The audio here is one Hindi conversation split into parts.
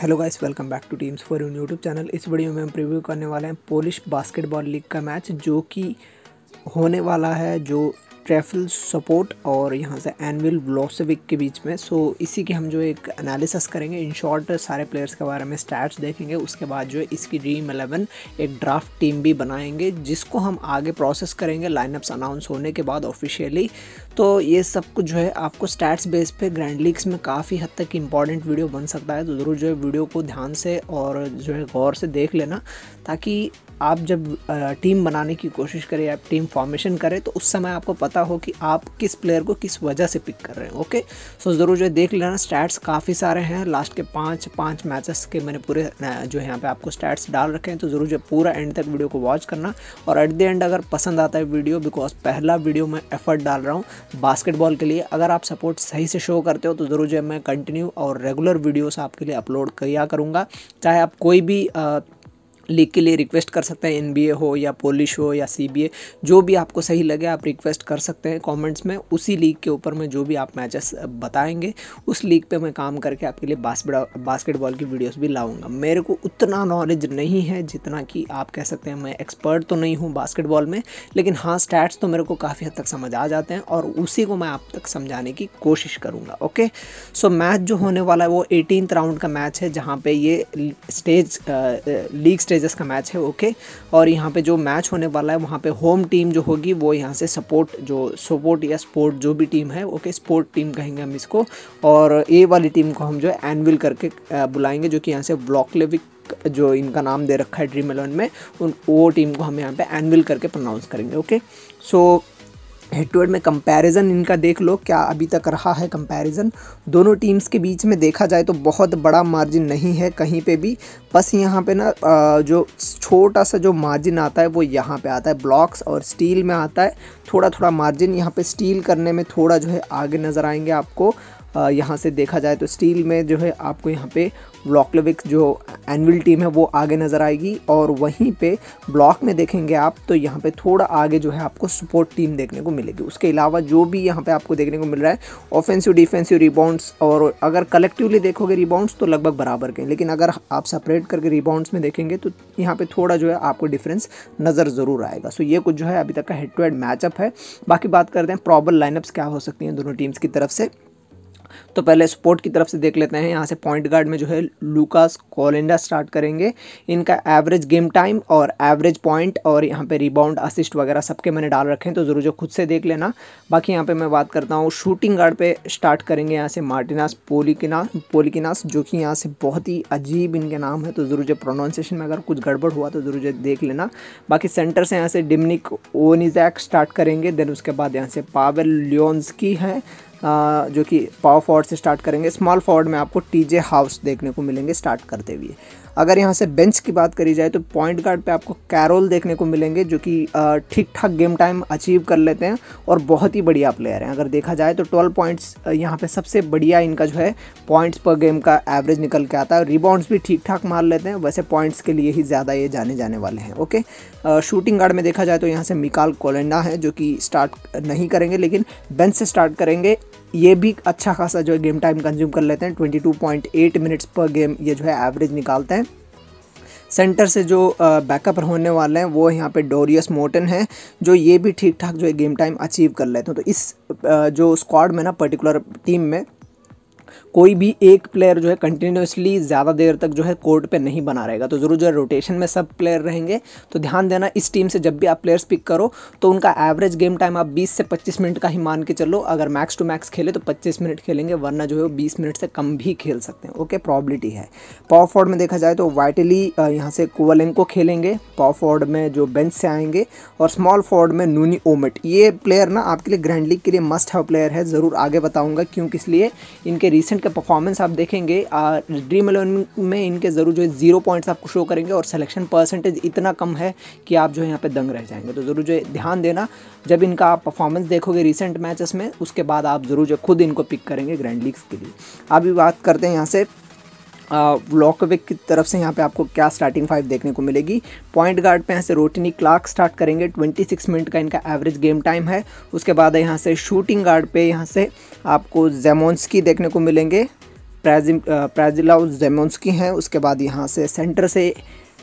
hello guys welcome back to teams for you YouTube channel इस वीडियो में हम प्रीव्यू करने वाले हैं पोलिश बास्केटबॉल लीग का मैच जो कि होने वाला है जो ट्रैफल सपोर्ट और यहाँ से एनविल ब्लॉसविक के बीच में सो इसी के हम जो एक एनालिसिस करेंगे इन शॉर्ट सारे प्लेयर्स के बारे में स्टैट्स देखेंगे उसके बाद जो है इसकी ड्रीम एलेवन एक ड्राफ्ट टीम भी बनाएंगे जिसको हम आगे प्रोसेस करेंगे लाइनअप्स अनाउंस होने के बाद ऑफिशियली तो ये सब कुछ जो है आपको स्टैट्स बेस पे ग्रैंड लीग्स में काफ़ी हद तक इंपॉर्टेंट वीडियो बन सकता है तो ज़रूर जो है वीडियो को ध्यान से और जो है गौर से देख लेना ताकि आप जब टीम बनाने की कोशिश करें या टीम फॉर्मेशन करें तो उस समय आपको पता हो कि आप किस प्लेयर को किस वजह से पिक कर रहे हैं ओके सो ज़रूर जो है देख लेना स्टैट्स काफ़ी सारे हैं लास्ट के पाँच पाँच मैचेस के मैंने पूरे जो है यहाँ पे आपको स्टैट्स डाल रखे हैं तो ज़रूर जो है पूरा एंड तक वीडियो को वॉच करना और एट द एंड अगर पसंद आता है वीडियो बिकॉज पहला वीडियो मैं एफर्ट डाल रहा हूँ बास्केटबॉल के लिए अगर आप सपोर्ट सही से शो करते हो तो ज़रूर जो है मैं कंटिन्यू और रेगुलर वीडियोस आपके लिए अपलोड किया करूँगा चाहे आप कोई भी आ, लीग के लिए रिक्वेस्ट कर सकते हैं एन हो या पोलिश हो या सी जो भी आपको सही लगे आप रिक्वेस्ट कर सकते हैं कमेंट्स में उसी लीग के ऊपर मैं जो भी आप मैचेस बताएंगे उस लीग पे मैं काम करके आपके लिए बास्केटबॉल की वीडियोस भी लाऊंगा मेरे को उतना नॉलेज नहीं है जितना कि आप कह सकते हैं मैं एक्सपर्ट तो नहीं हूँ बास्केटबॉल में लेकिन हाँ स्टैट्स तो मेरे को काफ़ी हद तक समझ आ जाते हैं और उसी को मैं आप तक समझाने की कोशिश करूँगा ओके सो मैच जो होने वाला है वो एटीनथ राउंड का मैच है जहाँ पर ये स्टेज लीग स्टेज प्राइजेस का मैच है ओके और यहाँ पे जो मैच होने वाला है वहाँ पे होम टीम जो होगी वो यहाँ से सपोर्ट जो सपोर्ट या स्पोर्ट जो भी टीम है ओके स्पोर्ट टीम कहेंगे हम इसको और ए वाली टीम को हम जो है एनविल करके बुलाएंगे जो कि यहाँ से ब्लॉकलेविक जो इनका नाम दे रखा है ड्रीम एलेवन में उन वो टीम को हम यहाँ पे एनविल करके प्रोनाउंस करेंगे okay so head to head में कंपैरिजन इनका देख लो क्या अभी तक रहा है कंपैरिजन दोनों टीम्स के बीच में देखा जाए तो बहुत बड़ा मार्जिन नहीं है कहीं पे भी बस यहाँ पे ना जो छोटा सा जो मार्जिन आता है वो यहाँ पे आता है ब्लॉक्स और स्टील में आता है थोड़ा थोड़ा मार्जिन यहाँ पे स्टील करने में थोड़ा जो है आगे नज़र आएंगे आपको यहाँ से देखा जाए तो स्टील में जो है आपको यहाँ पे ब्लॉकलेविक जो एनविल टीम है वो आगे नज़र आएगी और वहीं पे ब्लॉक में देखेंगे आप तो यहाँ पे थोड़ा आगे जो है आपको सपोर्ट टीम देखने को मिलेगी उसके अलावा जो भी यहाँ पे आपको देखने को मिल रहा है ऑफेंसिव डिफेंसिव रिबाउंड्स और अगर कलेक्टिवली देखोगे रिबाउंड्स तो लगभग बराबर के लेकिन अगर आप सेपरेट करके रिबाउंड्स में देखेंगे तो यहाँ पर थोड़ा जो है आपको डिफरेंस नज़र ज़रूर आएगा सो ये कुछ जो है अभी तक का हेड टू हेड मैचअप है बाकी बात करते हैं प्रॉपर लाइनअप्स क्या हो सकती हैं दोनों टीम्स की तरफ से तो पहले स्पोर्ट की तरफ से देख लेते हैं यहाँ से पॉइंट गार्ड में जो है लूकास कोलेंडा स्टार्ट करेंगे इनका एवरेज गेम टाइम और एवरेज पॉइंट और यहाँ पे रिबाउंड असिस्ट वगैरह सबके मैंने डाल रखे हैं तो ज़रूर जो खुद से देख लेना बाकी यहाँ पे मैं बात करता हूँ शूटिंग गार्ड पे स्टार्ट करेंगे यहाँ से मार्टिनास पोलिकिना पोलिकिनास जो कि यहाँ से बहुत ही अजीब इनके नाम है तो ज़रूर जो प्रोनाउंसिएशन में अगर कुछ गड़बड़ हुआ तो ज़रूर जो देख लेना बाकी सेंटर से यहाँ से डिमनिक ओनिजैक स्टार्ट करेंगे देन उसके बाद यहाँ से पावर लियोन्स की हैं जो कि पावर फॉर्ड से स्टार्ट करेंगे स्मॉल फॉर्ड में आपको टी जे हाउस देखने को मिलेंगे स्टार्ट करते हुए अगर यहाँ से बेंच की बात करी जाए तो पॉइंट गार्ड पे आपको कैरोल देखने को मिलेंगे जो कि ठीक ठाक गेम टाइम अचीव कर लेते हैं और बहुत ही बढ़िया प्लेयर हैं अगर देखा जाए तो ट्वेल्व पॉइंट्स यहाँ पर सबसे बढ़िया इनका जो है पॉइंट्स पर गेम का एवरेज निकल के आता है रिबाउंड्स भी ठीक ठाक मार लेते हैं वैसे पॉइंट्स के लिए ही ज़्यादा ये जाने जाने वाले हैं ओके शूटिंग गार्ड में देखा जाए तो यहाँ से मिकाल कोलेंडा है जो कि स्टार्ट नहीं करेंगे लेकिन बेंच से स्टार्ट करेंगे ये भी अच्छा खासा जो है गेम टाइम कंज्यूम कर लेते हैं 22.8 मिनट्स पर गेम ये जो है एवरेज निकालते हैं सेंटर से जो बैकअप होने वाले हैं वो यहाँ पे डोरियस मोटन है जो ये भी ठीक ठाक जो है गेम टाइम अचीव कर लेते हैं तो इस जो स्क्वाड में ना पर्टिकुलर टीम में कोई भी एक प्लेयर जो है कंटिन्यूसली ज़्यादा देर तक जो है कोर्ट पे नहीं बना रहेगा तो ज़रूर जो है रोटेशन में सब प्लेयर रहेंगे तो ध्यान देना इस टीम से जब भी आप प्लेयर्स पिक करो तो उनका एवरेज गेम टाइम आप 20 से 25 मिनट का ही मान के चलो अगर मैक्स टू मैक्स खेले तो 25 मिनट खेलेंगे वरना जो है वो बीस मिनट से कम भी खेल सकते हैं ओके प्रॉबिलिटी है पावर फॉर्ड में देखा जाए तो वाइटली यहाँ से को खेलेंगे पावर फॉर्ड में जो बेंच से आएंगे और स्मॉल फॉर्ड में नूनी ओमेट ये प्लेयर ना आपके लिए ग्रैंड लीग के लिए मस्ट हैव प्लेयर है ज़रूर आगे बताऊँगा क्यों किस लिए इनके रिसेंट का परफॉर्मेंस आप देखेंगे ड्रीम इलेवन में इनके ज़रूर जो है जीरो पॉइंट्स आपको शो करेंगे और सिलेक्शन परसेंटेज इतना कम है कि आप जो है यहाँ पे दंग रह जाएंगे तो ज़रूर जो है ध्यान देना जब इनका आप परफॉर्मेंस देखोगे रिसेंट मैचेस में उसके बाद आप ज़रूर जो खुद इनको पिक करेंगे ग्रैंड लीग्स के लिए अभी बात करते हैं यहाँ से ब्लॉकविक की तरफ से यहाँ पे आपको क्या स्टार्टिंग फाइव देखने को मिलेगी पॉइंट गार्ड पे यहाँ से रोटिनी क्लार्क स्टार्ट करेंगे 26 मिनट का इनका एवरेज गेम टाइम है उसके बाद यहाँ से शूटिंग गार्ड पे यहाँ से आपको जेमोन्सकी देखने को मिलेंगे प्रेजिलाउ प्राजिलाउ जेमोन्सकी हैं उसके बाद यहाँ से सेंटर से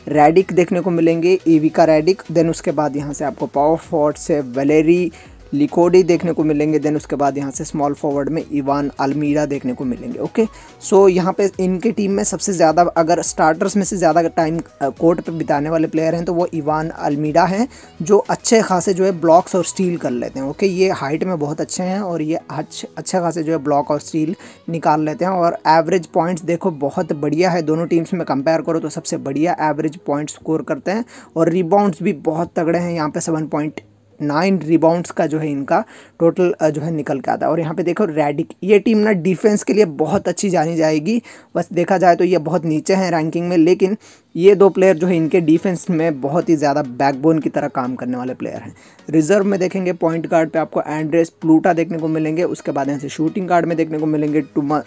रेडिक देखने को मिलेंगे ईविका रेडिक देन उसके बाद यहाँ से आपको पावर फॉर्ड से वेलेरी लिकोडी देखने को मिलेंगे देन उसके बाद यहाँ से स्मॉल फॉरवर्ड में इवान अलमीरा देखने को मिलेंगे ओके सो so, यहाँ पे इनके टीम में सबसे ज़्यादा अगर स्टार्टर्स में से ज़्यादा टाइम कोर्ट पे बिताने वाले प्लेयर हैं तो वो इवान अलमीरा हैं जो अच्छे खासे जो है ब्लॉक्स और स्टील कर लेते हैं ओके ये हाइट में बहुत अच्छे हैं और ये अच्छे अच्छे खासे जो है ब्लॉक और स्टील निकाल लेते हैं और एवरेज पॉइंट्स देखो बहुत बढ़िया है दोनों टीम्स में कंपेयर करो तो सबसे बढ़िया एवरेज पॉइंट स्कोर करते हैं और रिबाउंड भी बहुत तगड़े हैं यहाँ पर सेवन पॉइंट नाइन रिबाउंड्स का जो है इनका टोटल जो है निकल के आता है और यहाँ पे देखो रेडिक ये टीम ना डिफेंस के लिए बहुत अच्छी जानी जाएगी बस देखा जाए तो ये बहुत नीचे हैं रैंकिंग में लेकिन ये दो प्लेयर जो है इनके डिफेंस में बहुत ही ज़्यादा बैकबोन की तरह काम करने वाले प्लेयर हैं रिजर्व में देखेंगे पॉइंट गार्ड पे आपको एंड्रेस प्लूटा देखने को मिलेंगे उसके बाद यहाँ से शूटिंग गार्ड में देखने को मिलेंगे टुमा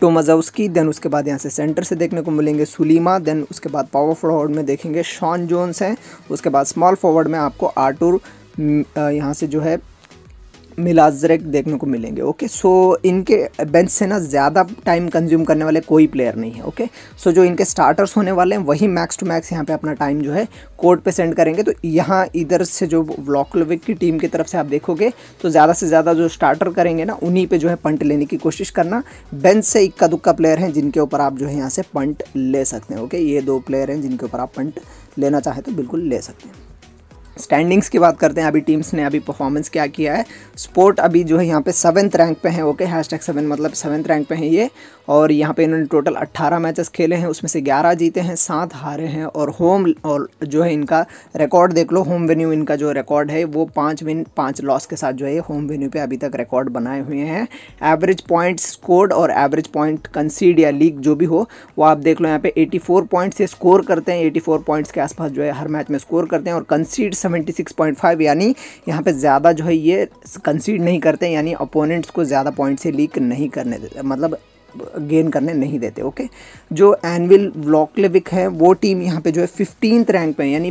टोमाजाउस्की देन उसके बाद यहाँ से सेंटर से देखने को मिलेंगे सुलीमा देन उसके बाद पावर फॉरवर्ड में देखेंगे शॉन जोन्स हैं उसके बाद स्मॉल फॉरवर्ड में आपको आर्टुर हम्म, यहाँ से जो है मिलाजरेक देखने को मिलेंगे ओके सो इनके बेंच से ना ज़्यादा टाइम कंज्यूम करने वाले कोई प्लेयर नहीं है ओके सो जो इनके स्टार्टर्स होने वाले हैं वही मैक्स टू मैक्स यहाँ पे अपना टाइम जो है कोर्ट पे सेंड करेंगे तो यहाँ इधर से जो व्लॉकलोविक की टीम की तरफ से आप देखोगे तो ज़्यादा से ज़्यादा जो स्टार्टर करेंगे ना उन्हीं पर जो है पंट लेने की कोशिश करना बेंच से इक्का दुक्का प्लेयर हैं जिनके ऊपर आप जो है यहाँ से पंट ले सकते हैं ओके ये दो प्लेयर हैं जिनके ऊपर आप पंट लेना चाहें तो बिल्कुल ले सकते हैं स्टैंडिंग्स की बात करते हैं अभी टीम्स ने अभी परफॉर्मेंस क्या किया है स्पोर्ट अभी जो है यहाँ पे सेवन्थ रैंक पे है ओके हैश टैग सेवन मतलब सेवन्थ रैंक पे हैं ये और यहाँ पे इन्होंने टोटल 18 मैचेस खेले हैं उसमें से 11 जीते हैं सात हारे हैं और होम और जो है इनका रिकॉर्ड देख लो होम वेन्यू इनका जो रिकॉर्ड है वो पाँच विन पाँच लॉस के साथ जो है होम वेन्यू पर अभी तक रिकॉर्ड बनाए हुए हैं एवरेज पॉइंट स्कोर्ड और एवरेज पॉइंट कंसीड या लीग जो भी हो वो आप देख लो यहाँ पे एटी पॉइंट्स से स्कोर करते हैं एटी पॉइंट्स के आसपास जो है हर मैच में स्कोर करते हैं और concede seventy six point five यानी यहाँ पे ज़्यादा जो है ये कंसीड नहीं करते यानी अपोनेंट्स को ज़्यादा पॉइंट से लीक नहीं करने देते मतलब गेन करने नहीं देते ओके जो एनविल व्लॉकलेविक है वो टीम यहाँ पे जो है फिफ्टीन रैंक पे यानी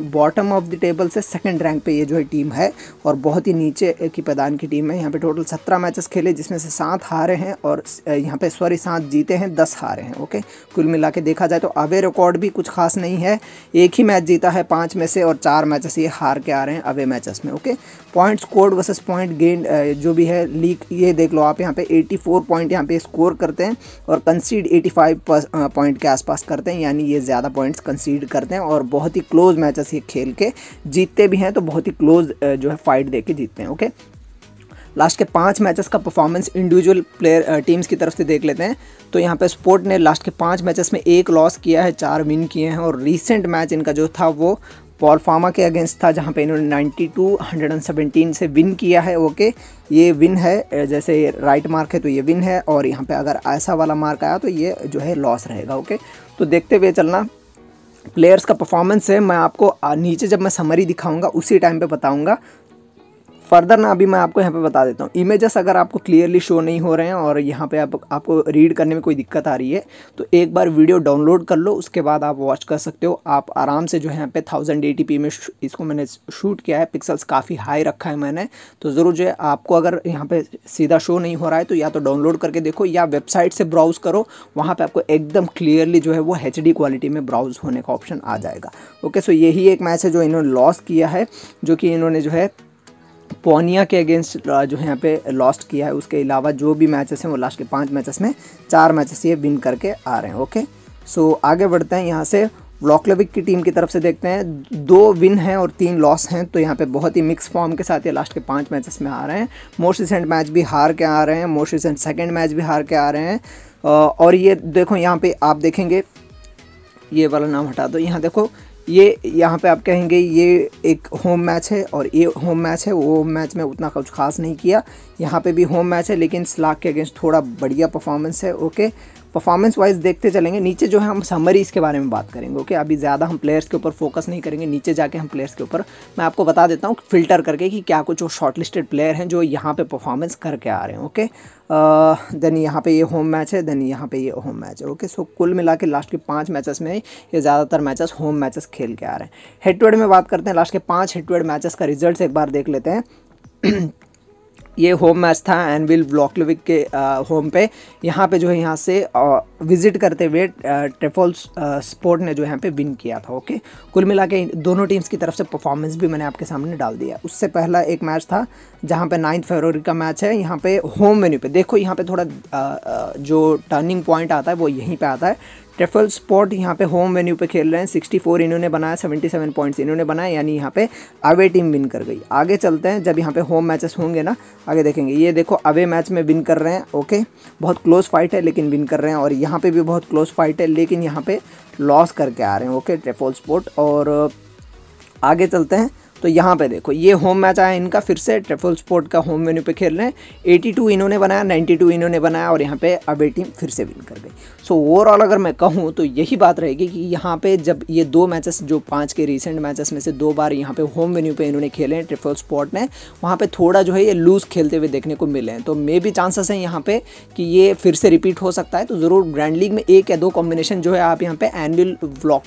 बॉटम ऑफ द टेबल से सेकंड रैंक पे ये जो है टीम है और बहुत ही नीचे की पैदान की टीम है यहाँ पे टोटल सत्रह मैचेस खेले जिसमें से सात हारे हैं और यहाँ पे सॉरी सात जीते हैं दस हारे हैं ओके कुल मिला के देखा जाए तो अवे रिकॉर्ड भी कुछ खास नहीं है एक ही मैच जीता है पाँच में से और चार मैचेस ये हार के आ रहे हैं अवे मैचेस में okay point scored versus point gained जो भी है लीग ये देख लो आप यहाँ पे फोर पॉइंट यहाँ पे स्कोर करते हैं और कंसीड 85 पॉइंट के आसपास करते हैं यानी ये ज़्यादा पॉइंट्स कंसीड करते हैं और बहुत ही क्लोज मैचेस ये खेल के जीतते भी हैं तो बहुत ही क्लोज जो है फाइट दे के जीतते हैं ओके लास्ट के पांच मैचेस का परफॉर्मेंस इंडिविजुअल प्लेयर टीम्स की तरफ से देख लेते हैं तो यहाँ पे स्पोर्ट ने लास्ट के पांच मैचेस में एक लॉस किया है चार विन किए हैं और रीसेंट मैच इनका जो था वो पॉल फार्मा के अगेंस्ट था जहाँ पे इन्होंने 92 117 से विन किया है ओके ये विन है जैसे राइट मार्क है तो ये विन है और यहाँ पे अगर ऐसा वाला मार्क आया तो ये जो है लॉस रहेगा ओके तो देखते हुए चलना प्लेयर्स का परफॉर्मेंस है मैं आपको नीचे जब मैं समरी दिखाऊंगा उसी टाइम पे बताऊंगा फर्दर ना अभी मैं आपको यहाँ पे बता देता हूँ इमेजेस अगर आपको क्लियरली शो नहीं हो रहे हैं और यहाँ पे आप आपको रीड करने में कोई दिक्कत आ रही है तो एक बार वीडियो डाउनलोड कर लो उसके बाद आप वॉच कर सकते हो आप आराम से जो है यहाँ पे थाउजेंड ए में इसको मैंने शूट किया है पिक्सल्स काफ़ी हाई रखा है मैंने तो ज़रूर जो है आपको अगर यहाँ पर सीधा शो नहीं हो रहा है तो या तो डाउनलोड करके देखो या वेबसाइट से ब्राउज़ करो वहाँ पर आपको एकदम क्लियरली जो है वो एच क्वालिटी में ब्राउज़ होने का ऑप्शन आ जाएगा ओके सो यही एक मैच है जो इन्होंने लॉस किया है जो कि इन्होंने जो है पोनिया के अगेंस्ट जो है यहाँ पे लॉस्ट किया है उसके अलावा जो भी मैचेस हैं वो लास्ट के पाँच मैचेस में चार मैचेस ये विन करके आ रहे हैं ओके सो आगे बढ़ते हैं यहाँ से व्लॉकलविक की टीम की तरफ से देखते हैं दो विन हैं और तीन लॉस हैं तो यहाँ पे बहुत ही मिक्स फॉर्म के साथ ये लास्ट के पाँच मैचेस में आ रहे हैं मोस्ट रिसेंट मैच भी हार के आ रहे हैं मोस्ट रिसेंट सेकेंड मैच भी हार के आ रहे हैं और ये देखो यहाँ पर आप देखेंगे ये वाला नाम हटा दो यहाँ देखो ये यहाँ पे आप कहेंगे ये एक होम मैच है और ये होम मैच है वो होम मैच में उतना कुछ खास नहीं किया यहाँ पे भी होम मैच है लेकिन स्लाक के अगेंस्ट थोड़ा बढ़िया परफॉर्मेंस है ओके परफॉर्मेंस वाइज देखते चलेंगे नीचे जो है हम समरी इसके बारे में बात करेंगे ओके अभी ज़्यादा हम प्लेयर्स के ऊपर फोकस नहीं करेंगे नीचे जाके हम प्लेयर्स के ऊपर मैं आपको बता देता हूँ फिल्टर करके कि क्या कुछ वो शॉर्ट लिस्टेड प्लेयर हैं जो यहाँ पे परफॉर्मेंस करके आ रहे हैं ओके देन यहाँ पे ये होम मैच है देन यहाँ पे ये होम मैच है ओके सो कुल मिला के लास्ट के पाँच मैचेस में ये ज़्यादातर मैचेस होम मैचेस खेल के आ रहे हैं हेटवेड में बात करते हैं लास्ट के पाँच हेटवेड मैचेस का रिजल्ट एक बार देख लेते हैं ये होम मैच था एनविल लिविक के होम uh, पे यहाँ पे जो है यहाँ से विजिट uh, करते हुए ट्रेफोल uh, स्पोर्ट ने जो यहाँ पे विन किया था ओके कुल मिला के दोनों टीम्स की तरफ से परफॉर्मेंस भी मैंने आपके सामने डाल दिया उससे पहला एक मैच था जहाँ पे नाइन्थ फरवरी का मैच है यहाँ पे होम वेन्यू पे देखो यहाँ पे थोड़ा जो टर्निंग पॉइंट आता है वो यहीं पर आता है ट्रेफल स्पॉट यहाँ पे होम वेन्यू पे खेल रहे हैं 64 इन्होंने बनाया 77 पॉइंट्स इन्होंने बनाया यानी यहाँ पे अवे टीम विन कर गई आगे चलते हैं जब यहाँ पे होम मैचेस होंगे ना आगे देखेंगे ये देखो अवे मैच में विन कर रहे हैं ओके बहुत क्लोज फाइट है लेकिन विन कर रहे हैं और यहाँ पर भी बहुत क्लोज फाइट है लेकिन यहाँ पर लॉस करके आ रहे हैं ओके ट्रेफल स्पोर्ट और आगे चलते हैं तो यहाँ पे देखो ये होम मैच आया इनका फिर से ट्रेफल स्पोर्ट का होम वेन्यू पे खेल रहे हैं 82 इन्होंने बनाया 92 इन्होंने बनाया और यहाँ पे अबे टीम फिर से विन कर गई सो ओवरऑल अगर मैं कहूँ तो यही बात रहेगी कि यहाँ पे जब ये दो मैचेस जो पाँच के रिसेंट मैचेस में से दो बार यहाँ पे होम वेन्यू पे इन्होंने खेले हैं ट्रिपल स्पॉट ने वहाँ पे थोड़ा जो है ये लूज़ खेलते हुए देखने को मिले हैं तो मे भी चांसेस हैं यहाँ पे कि ये फिर से रिपीट हो सकता है तो ज़रूर ग्रैंड लीग में एक या दो कॉम्बिनेशन जो है आप यहाँ पे एनुअल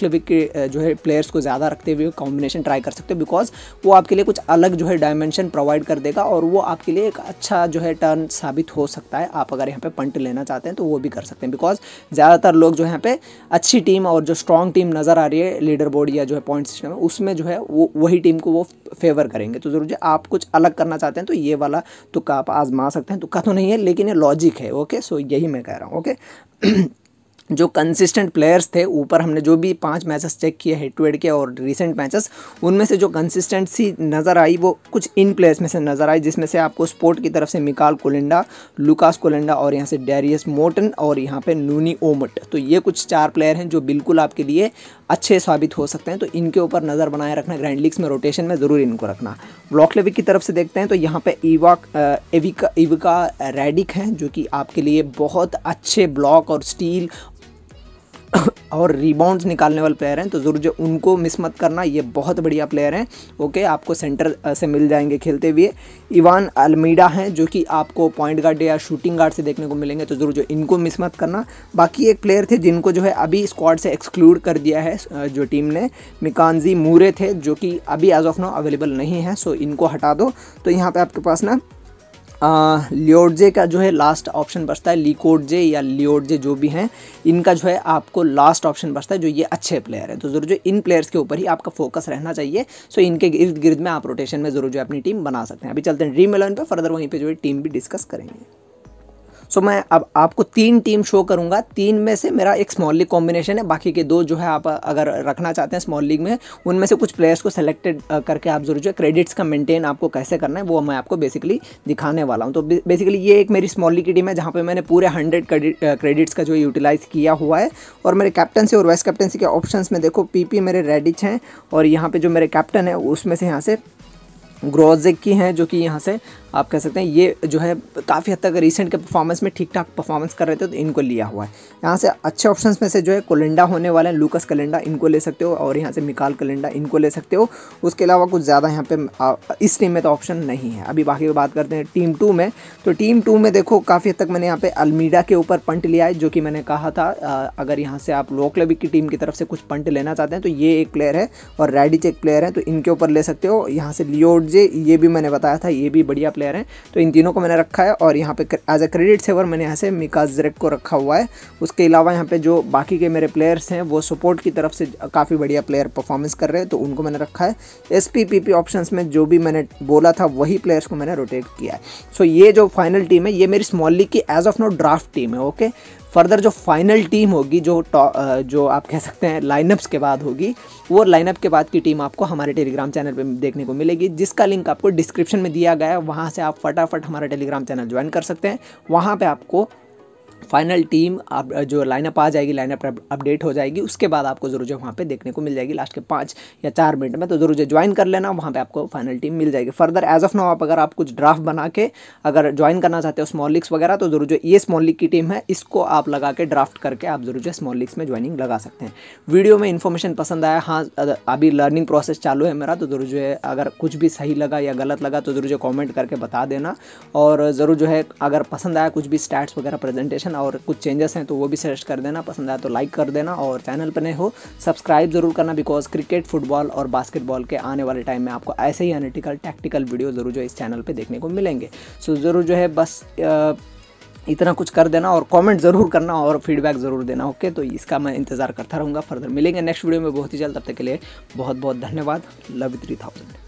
लेवल के जो है प्लेयर्स को ज़्यादा रखते हुए कॉम्बिनेशन ट्राई कर सकते हो बिकॉज वो आपके लिए कुछ अलग जो है डायमेंशन प्रोवाइड कर देगा और वो आपके लिए एक अच्छा जो है टर्न साबित हो सकता है आप अगर यहाँ पे पंट लेना चाहते हैं तो वो भी कर सकते हैं बिकॉज ज़्यादातर लोग जो यहाँ पे अच्छी टीम और जो स्ट्रॉन्ग टीम नज़र आ रही है लीडर बोर्ड या जो है पॉइंट सिस्टम है उसमें जो है वो वही टीम को वो फेवर करेंगे तो ज़रूर आप कुछ अलग करना चाहते हैं तो ये वाला तुक्का आप आजमा सकते हैं तुक्का तो नहीं है लेकिन ये लॉजिक है ओके सो यही मैं कह रहा हूँ ओके जो कंसिस्टेंट प्लेयर्स थे ऊपर हमने जो भी पांच मैचेस चेक किए हेड टू हेड के और रिसेंट मैचेस उनमें से जो कंसिस्टेंसी नज़र आई वो कुछ इन प्लेयर्स में से नज़र आई जिसमें से आपको स्पोर्ट की तरफ से मिकाल कोलिंडा लुकास कोलिंडा और यहाँ से डेरियस मोटन और यहाँ पे नूनी ओमट तो ये कुछ चार प्लेयर हैं जो बिल्कुल आपके लिए अच्छे साबित हो सकते हैं तो इनके ऊपर नज़र बनाए रखना ग्रैंड लीग्स में रोटेशन में ज़रूर इनको रखना ब्लॉक लेविक की तरफ से देखते हैं तो यहाँ पे ईवा एविका इविका रेडिक हैं जो कि आपके लिए बहुत अच्छे ब्लॉक और स्टील और रिबाउंड निकालने वाले प्लेयर हैं तो ज़रूर जो उनको मिस मत करना ये बहुत बढ़िया प्लेयर हैं ओके आपको सेंटर से मिल जाएंगे खेलते हुए इवान अलमीडा हैं जो कि आपको पॉइंट गार्ड या शूटिंग गार्ड से देखने को मिलेंगे तो ज़रूर जो इनको मिस मत करना बाकी एक प्लेयर थे जिनको जो है अभी स्क्वाड से एक्सक्लूड कर दिया है जो टीम ने मिकानजी मूरे थे जो कि अभी एज ऑफ नाउ अवेलेबल नहीं है सो इनको हटा दो तो यहाँ पर आपके पास ना लियोडजे का जो है लास्ट ऑप्शन बचता है लिकोडजे या लियोडजे जो भी हैं इनका जो है आपको लास्ट ऑप्शन बचता है जो ये अच्छे प्लेयर है तो ज़रूर जो इन प्लेयर्स के ऊपर ही आपका फोकस रहना चाहिए सो इनके इर्द गिर्द में आप रोटेशन में ज़रूर जो अपनी टीम बना सकते हैं अभी चलते हैं ड्रीम इलेवन पर फर्दर वहीं पर जो है टीम भी डिस्कस करेंगे सो मैं अब आपको तीन टीम शो करूँगा तीन में से मेरा एक स्मॉल लीग कॉम्बिनेशन है बाकी के दो जो है आप अगर रखना चाहते हैं स्मॉल लीग में उनमें से कुछ प्लेयर्स को सेलेक्टेड करके आप जरूर जो है क्रेडिट्स का मेंटेन आपको कैसे करना है वो मैं आपको बेसिकली दिखाने वाला हूँ तो बेसिकली ये एक मेरी स्मॉल लीग की टीम है जहाँ पर मैंने पूरे हंड्रेड क्रेडिट्स का जो यूटिलाइज़ किया हुआ है और मेरे कैप्टनसी और वाइस कैप्टनसी के ऑप्शन में देखो पी मेरे रेडिच हैं और यहाँ पर जो मेरे कैप्टन है उसमें से यहाँ से ग्रोजेक की हैं जो कि यहाँ से आप कह सकते हैं ये जो है काफ़ी हद तक रिसेंट के परफॉर्मेंस में ठीक ठाक परफॉर्मेंस कर रहे थे तो इनको लिया हुआ है यहाँ से अच्छे ऑप्शन में से जो है कोलेंडा होने वाले हैं लूकस कलेंडा इनको ले सकते हो और यहाँ से मिकाल कलेंडा इनको ले सकते हो उसके अलावा कुछ ज़्यादा यहाँ पे इस टीम में तो ऑप्शन नहीं है अभी बाकी बात करते हैं टीम टू में तो टीम टू में देखो काफ़ी हद तक मैंने यहाँ पे अल्मीडा के ऊपर पंट लिया है जो कि मैंने कहा था अगर यहाँ से आप लो क्लबिक की टीम की तरफ से कुछ पंट लेना चाहते हैं तो ये एक प्लेयर है और रेडिच एक प्लेयर है तो इनके ऊपर ले सकते हो यहाँ से लियोडजे ये भी मैंने बताया था ये भी बढ़िया प्लेयर हैं तो इन तीनों को मैंने रखा है और यहाँ पे एज ए क्रेडिट सेवर मैंने यहाँ से मिका जरेक को रखा हुआ है उसके अलावा यहाँ पे जो बाकी के मेरे प्लेयर्स हैं वो सपोर्ट की तरफ से काफ़ी बढ़िया प्लेयर परफॉर्मेंस कर रहे हैं तो उनको मैंने रखा है एस पी में जो भी मैंने बोला था वही प्लेयर्स को मैंने रोटेट किया है सो ये जो फाइनल टीम है ये मेरी स्मॉल लीग की as of now draft team है ओके फर्दर जो फाइनल टीम होगी जो जो आप कह सकते हैं लाइनअप्स के बाद होगी वो लाइनअप के बाद की टीम आपको हमारे टेलीग्राम चैनल पे देखने को मिलेगी जिसका लिंक आपको डिस्क्रिप्शन में दिया गया है वहाँ से आप फटाफट हमारा टेलीग्राम चैनल ज्वाइन कर सकते हैं वहाँ पर आपको फाइनल टीम आप जो लाइनअप आ जाएगी लाइनअप अपडेट हो जाएगी उसके बाद आपको जरूर जो वहाँ पे देखने को मिल जाएगी लास्ट के पाँच या चार मिनट में तो जरूर जो ज्वाइन कर लेना वहाँ पे आपको फाइनल टीम मिल जाएगी फर्दर एज ऑफ नाउ आप अगर आप कुछ ड्राफ्ट बना के अगर ज्वाइन करना चाहते हो स्मॉल लीग्स वगैरह तो जरूर जो ये स्मॉल लीग की टीम है इसको आप लगा के ड्राफ्ट करके आप जरूर जो स्मॉल लीग्स में ज्वाइनिंग लगा सकते हैं वीडियो में इन्फॉर्मेशन पसंद आया हाँ अभी लर्निंग प्रोसेस चालू है मेरा तो जरूर जो है अगर कुछ भी सही लगा या गलत लगा तो जरूर जो कॉमेंट करके बता देना और ज़रूर जो है अगर पसंद आया कुछ भी स्टैट्स वगैरह प्रेजेंटेशन डिस्क्रिप्शन और कुछ चेंजेस हैं तो वो भी सजेस्ट कर देना पसंद आया तो लाइक कर देना और चैनल पर नए हो सब्सक्राइब जरूर करना बिकॉज क्रिकेट फुटबॉल और बास्केटबॉल के आने वाले टाइम में आपको ऐसे ही एनिटिकल टैक्टिकल वीडियो ज़रूर जो इस चैनल पर देखने को मिलेंगे सो ज़रूर जो है बस इतना कुछ कर देना और कमेंट ज़रूर करना और फीडबैक ज़रूर देना ओके तो इसका मैं इंतज़ार करता रहूँगा फर्दर मिलेंगे नेक्स्ट वीडियो में बहुत ही जल्द तब तक के लिए बहुत बहुत धन्यवाद लव थ्री थाउजेंड